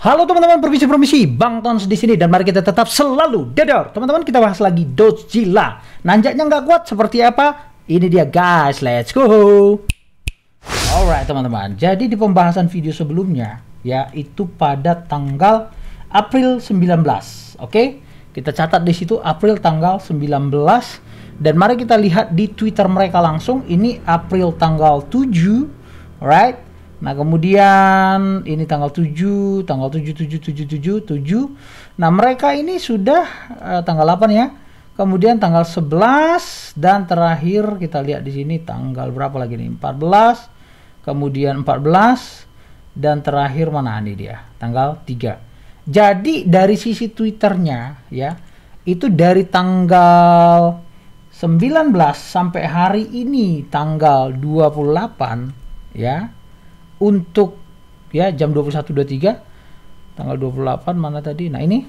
Halo teman-teman, permisi-permisi, Bang Tons di sini dan mari kita tetap selalu dedor. Teman-teman, kita bahas lagi Dojila. Nanjaknya nggak kuat seperti apa? Ini dia guys, let's go. Alright teman-teman, jadi di pembahasan video sebelumnya, yaitu pada tanggal April 19, oke? Okay? Kita catat di situ April tanggal 19 dan mari kita lihat di Twitter mereka langsung ini April tanggal 7, right? Nah, kemudian ini tanggal 7, tanggal 7 7 7 7 7. Nah, mereka ini sudah uh, tanggal 8 ya. Kemudian tanggal 11 dan terakhir kita lihat di sini tanggal berapa lagi nih? 14. Kemudian 14 dan terakhir mana nih dia? Tanggal 3. Jadi dari sisi Twitternya ya, itu dari tanggal 19 sampai hari ini tanggal 28 ya untuk ya jam 21.23 tanggal 28 mana tadi. Nah, ini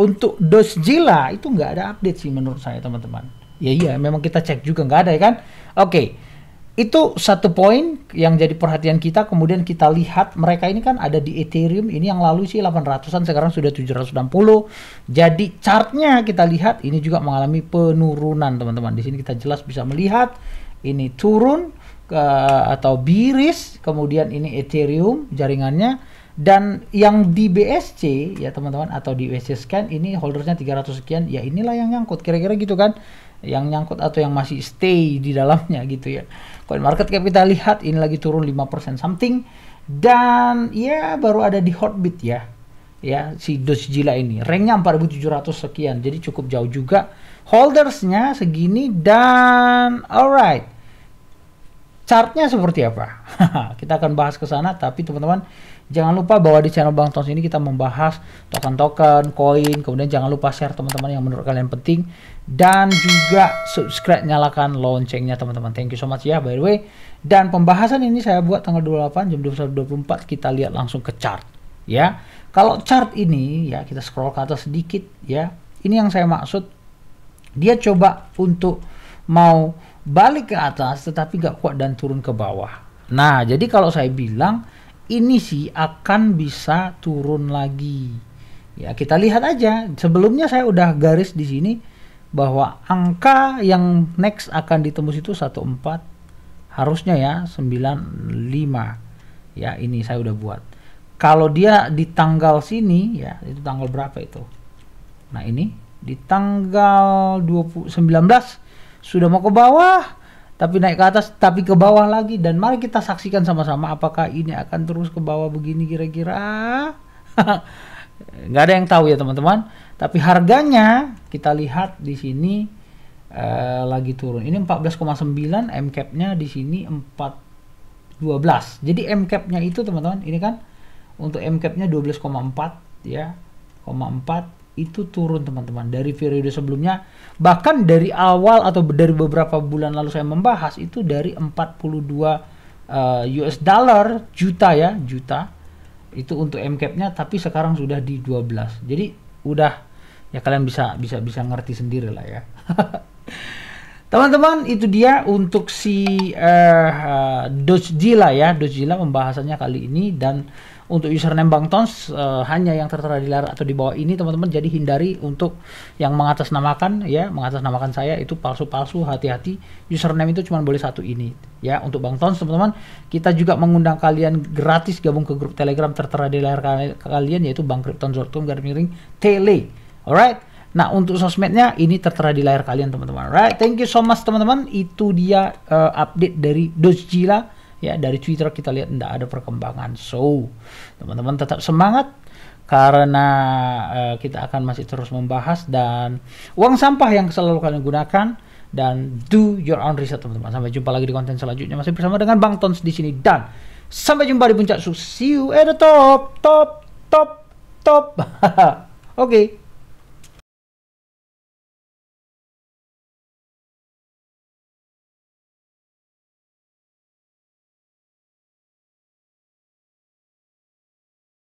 untuk dos Jila itu nggak ada update sih menurut saya teman-teman. Ya iya, memang kita cek juga nggak ada ya kan? Oke. Okay. Itu satu poin yang jadi perhatian kita. Kemudian kita lihat mereka ini kan ada di Ethereum. Ini yang lalu sih 800-an, sekarang sudah 760. Jadi chartnya kita lihat ini juga mengalami penurunan teman-teman. Di sini kita jelas bisa melihat ini turun ke, atau Biris, kemudian ini Ethereum jaringannya dan yang di BSC ya teman-teman atau di BSC scan ini holdersnya 300 sekian ya inilah yang nyangkut kira-kira gitu kan yang nyangkut atau yang masih stay di dalamnya gitu ya coin market cap kita lihat ini lagi turun 5% something dan ya baru ada di hotbit ya ya si Doge Gila ini ranknya 4700 sekian jadi cukup jauh juga holdersnya segini dan alright Chartnya seperti apa? kita akan bahas ke sana, tapi teman-teman jangan lupa bahwa di channel Bang Tons ini kita membahas token-token, koin, kemudian jangan lupa share teman-teman yang menurut kalian penting dan juga subscribe, nyalakan loncengnya teman-teman. Thank you so much ya by the way. Dan pembahasan ini saya buat tanggal 28 jam 21.24 kita lihat langsung ke chart ya. Kalau chart ini ya kita scroll ke atas sedikit ya. Ini yang saya maksud dia coba untuk mau balik ke atas tetapi gak kuat dan turun ke bawah. Nah, jadi kalau saya bilang ini sih akan bisa turun lagi. Ya, kita lihat aja. Sebelumnya saya udah garis di sini bahwa angka yang next akan ditembus itu 14 harusnya ya 95. Ya, ini saya udah buat. Kalau dia di tanggal sini ya, itu tanggal berapa itu? Nah, ini di tanggal 20 19 sudah mau ke bawah tapi naik ke atas tapi ke bawah lagi dan mari kita saksikan sama-sama apakah ini akan terus ke bawah begini kira-kira nggak ada yang tahu ya teman-teman tapi harganya kita lihat di sini uh, lagi turun ini 14,9 M capnya di sini 4 12 jadi M capnya itu teman-teman ini kan untuk M capnya 12,4 ya 0,4 itu turun teman-teman dari periode sebelumnya bahkan dari awal atau dari beberapa bulan lalu saya membahas itu dari 42 uh, US dollar juta ya juta itu untuk MCAP-nya tapi sekarang sudah di 12 jadi udah ya kalian bisa bisa bisa ngerti sendiri lah ya Teman-teman, itu dia untuk si uh, eh, uh, eh, Dojila ya. Dojila pembahasannya kali ini dan untuk username Bang Tons uh, hanya yang tertera di layar atau di bawah ini teman-teman jadi hindari untuk yang mengatasnamakan ya mengatasnamakan saya itu palsu-palsu hati-hati username itu cuma boleh satu ini ya untuk Bang Tons teman-teman kita juga mengundang kalian gratis gabung ke grup Telegram tertera di layar kalian yaitu Bang Krypton Zortum garis miring Tele alright Nah, untuk sosmednya ini tertera di layar kalian, teman-teman. Right, thank you so much, teman-teman. Itu dia uh, update dari Dojila Ya, dari Twitter kita lihat tidak ada perkembangan. So, teman-teman tetap semangat karena uh, kita akan masih terus membahas dan uang sampah yang selalu kalian gunakan dan do your own research teman-teman. Sampai jumpa lagi di konten selanjutnya masih bersama dengan Bang Tons di sini dan sampai jumpa di puncak. So, see you at the top, top, top, top. Oke. okay.